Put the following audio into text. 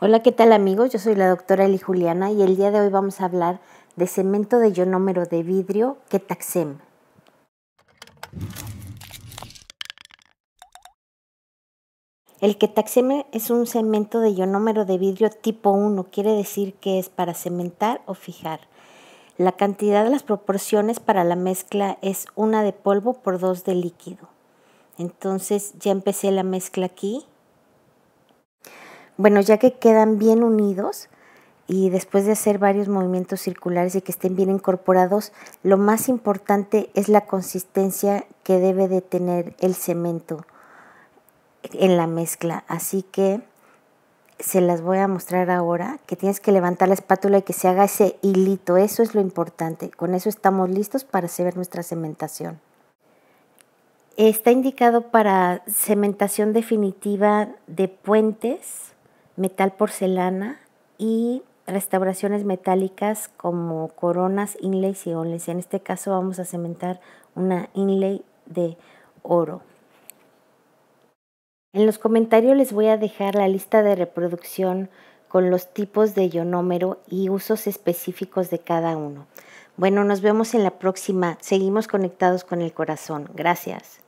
Hola, ¿qué tal amigos? Yo soy la doctora Eli Juliana y el día de hoy vamos a hablar de cemento de ionómero de vidrio Ketaxem. El Ketaxem es un cemento de ionómero de vidrio tipo 1, quiere decir que es para cementar o fijar. La cantidad de las proporciones para la mezcla es una de polvo por dos de líquido. Entonces ya empecé la mezcla aquí bueno, ya que quedan bien unidos y después de hacer varios movimientos circulares y que estén bien incorporados, lo más importante es la consistencia que debe de tener el cemento en la mezcla. Así que se las voy a mostrar ahora, que tienes que levantar la espátula y que se haga ese hilito, eso es lo importante. Con eso estamos listos para hacer nuestra cementación. Está indicado para cementación definitiva de puentes, metal porcelana y restauraciones metálicas como coronas, inlays y onlays. En este caso vamos a cementar una inlay de oro. En los comentarios les voy a dejar la lista de reproducción con los tipos de ionómero y usos específicos de cada uno. Bueno, nos vemos en la próxima. Seguimos conectados con el corazón. Gracias.